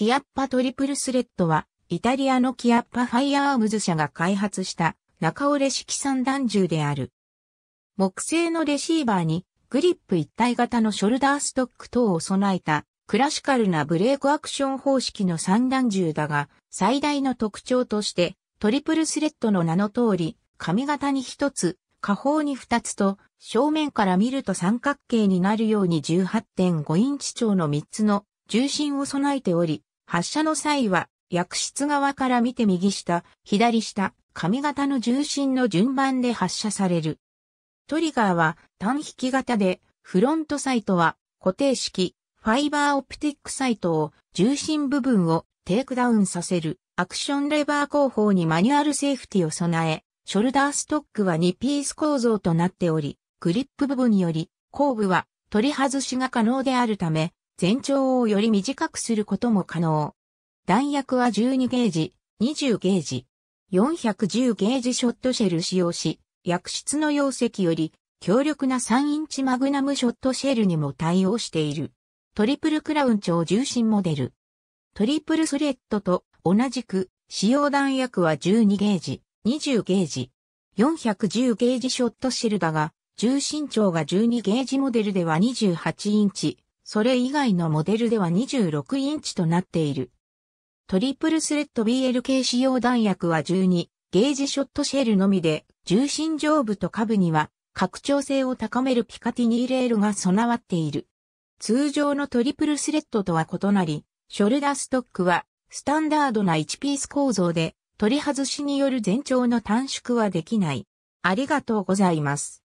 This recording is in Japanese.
キアッパトリプルスレッドは、イタリアのキアッパファイアームズ社が開発した中折れ式散弾銃である。木製のレシーバーにグリップ一体型のショルダーストック等を備えたクラシカルなブレークアクション方式の散弾銃だが、最大の特徴としてトリプルスレッドの名の通り、髪型に一つ、下方に二つと、正面から見ると三角形になるように18.5インチ長の三つの重心を備えており、発射の際は、薬室側から見て右下、左下、髪型の重心の順番で発射される。トリガーは単引き型で、フロントサイトは固定式、ファイバーオプティックサイトを重心部分をテイクダウンさせるアクションレバー後方にマニュアルセーフティを備え、ショルダーストックは2ピース構造となっており、グリップ部分により後部は取り外しが可能であるため、全長をより短くすることも可能。弾薬は12ゲージ、20ゲージ、410ゲージショットシェル使用し、薬室の容積より強力な3インチマグナムショットシェルにも対応している。トリプルクラウン超重心モデル。トリプルスレッドと同じく使用弾薬は12ゲージ、20ゲージ、410ゲージショットシェルだが、重心長が12ゲージモデルでは28インチ、それ以外のモデルでは26インチとなっている。トリプルスレッド BLK 使用弾薬は12、ゲージショットシェルのみで、重心上部と下部には、拡張性を高めるピカティニーレールが備わっている。通常のトリプルスレッドとは異なり、ショルダーストックは、スタンダードな1ピース構造で、取り外しによる全長の短縮はできない。ありがとうございます。